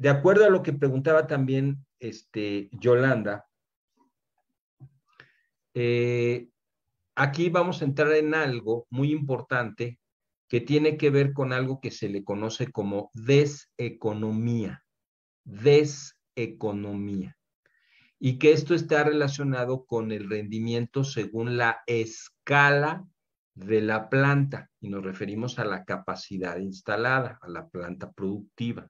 de acuerdo a lo que preguntaba también este, Yolanda, eh, aquí vamos a entrar en algo muy importante que tiene que ver con algo que se le conoce como deseconomía. Deseconomía. Y que esto está relacionado con el rendimiento según la escala de la planta, y nos referimos a la capacidad instalada, a la planta productiva.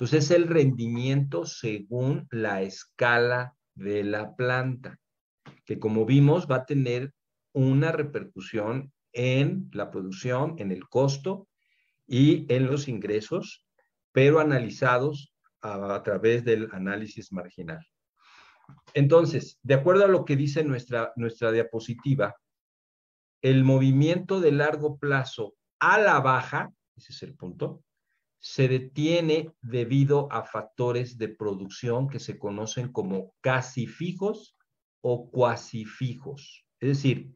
Entonces, es el rendimiento según la escala de la planta, que como vimos va a tener una repercusión en la producción, en el costo y en los ingresos, pero analizados a, través del análisis marginal. Entonces, de acuerdo a lo que dice nuestra, nuestra diapositiva, el movimiento de largo plazo a la baja, ese es el punto, se detiene debido a factores de producción que se conocen como casi fijos o cuasi fijos. Es decir,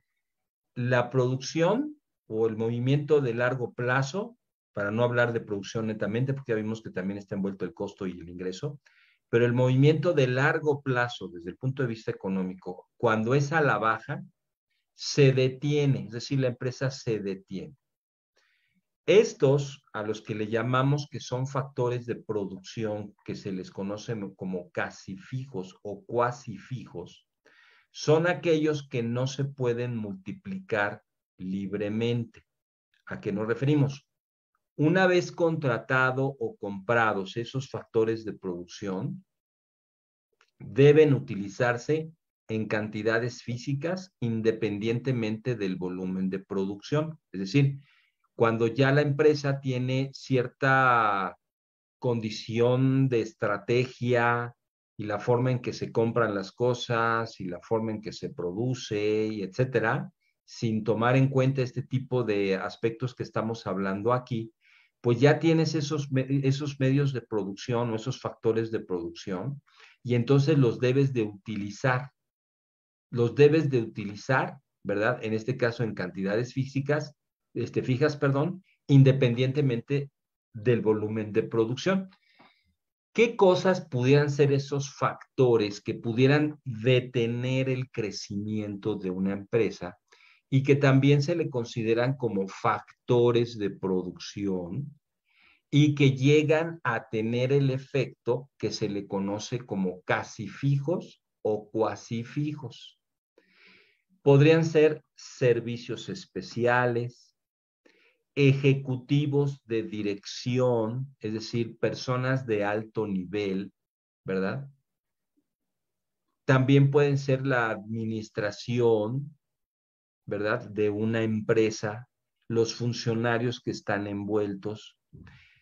la producción o el movimiento de largo plazo, para no hablar de producción netamente, porque ya vimos que también está envuelto el costo y el ingreso, pero el movimiento de largo plazo desde el punto de vista económico, cuando es a la baja, se detiene, es decir, la empresa se detiene. Estos, a los que le llamamos que son factores de producción, que se les conocen como casi fijos o cuasi fijos, son aquellos que no se pueden multiplicar libremente. ¿A qué nos referimos? Una vez contratado o comprados esos factores de producción, deben utilizarse en cantidades físicas independientemente del volumen de producción. Es decir, cuando ya la empresa tiene cierta condición de estrategia y la forma en que se compran las cosas y la forma en que se produce y etcétera, sin tomar en cuenta este tipo de aspectos que estamos hablando aquí, pues ya tienes esos, esos medios de producción o esos factores de producción y entonces los debes de utilizar. Los debes de utilizar, ¿verdad? En este caso en cantidades físicas este, fijas, perdón, independientemente del volumen de producción. ¿Qué cosas pudieran ser esos factores que pudieran detener el crecimiento de una empresa y que también se le consideran como factores de producción y que llegan a tener el efecto que se le conoce como casi fijos o cuasi fijos? Podrían ser servicios especiales, ejecutivos de dirección, es decir, personas de alto nivel, ¿verdad? También pueden ser la administración, ¿verdad? De una empresa, los funcionarios que están envueltos.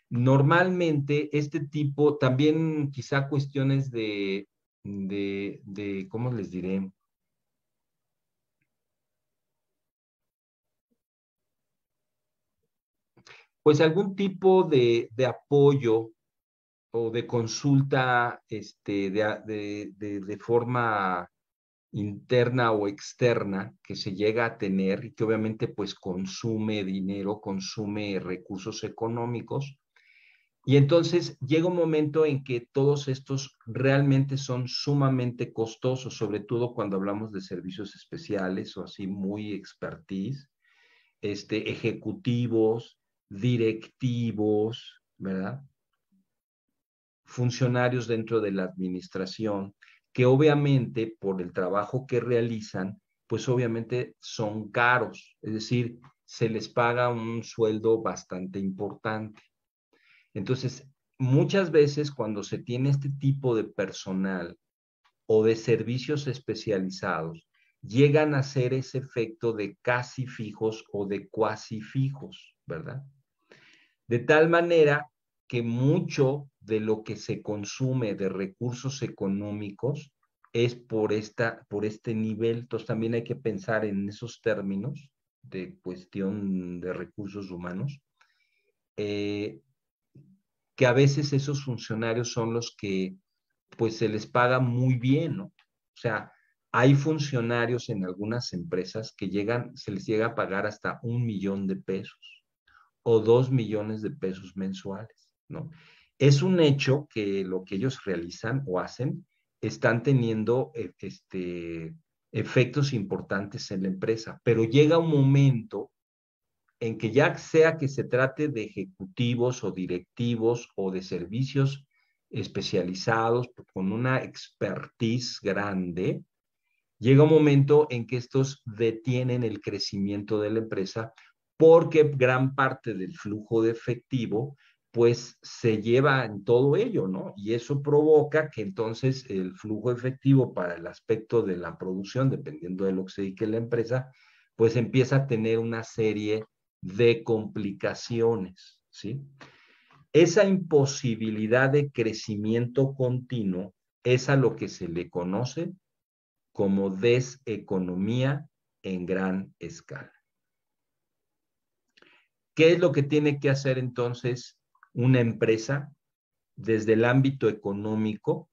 Normalmente este tipo, también quizá cuestiones de, de, ¿cómo les diré? pues algún tipo de, apoyo o de consulta este, de, forma interna o externa que se llega a tener y que obviamente pues consume dinero, consume recursos económicos. Y entonces llega un momento en que todos estos realmente son sumamente costosos, sobre todo cuando hablamos de servicios especiales o así muy expertise, este, ejecutivos, directivos, ¿verdad? Funcionarios dentro de la administración, que obviamente por el trabajo que realizan, pues obviamente son caros, es decir, se les paga un sueldo bastante importante. Entonces, muchas veces cuando se tiene este tipo de personal o de servicios especializados, llegan a ser ese efecto de casi fijos o de cuasi fijos, ¿verdad? De tal manera que mucho de lo que se consume de recursos económicos es por, esta, por este nivel. Entonces también hay que pensar en esos términos de cuestión de recursos humanos, eh, que a veces esos funcionarios son los que pues se les paga muy bien, O sea, hay funcionarios en algunas empresas que llegan, se les llega a pagar hasta un millón de pesos o dos millones de pesos mensuales, ¿no? Es un hecho que lo que ellos realizan o hacen están teniendo eh, este, efectos importantes en la empresa, pero llega un momento en que ya sea que se trate de ejecutivos o directivos o de servicios especializados con una expertise grande, llega un momento en que estos detienen el crecimiento de la empresa porque gran parte del flujo de efectivo pues se lleva en todo ello, ¿no? Y eso provoca que entonces el flujo efectivo para el aspecto de la producción, dependiendo de lo que se dedique la empresa, pues empieza a tener una serie de complicaciones, ¿sí? Esa imposibilidad de crecimiento continuo es a lo que se le conoce como deseconomía en gran escala. ¿Qué es lo que tiene que hacer entonces una empresa desde el ámbito económico?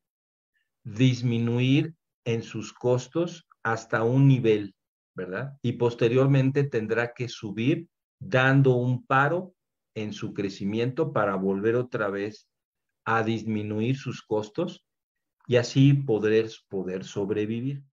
Disminuir en sus costos hasta un nivel, ¿verdad? Y posteriormente tendrá que subir dando un paro en su crecimiento para volver otra vez a disminuir sus costos y así poder, poder sobrevivir.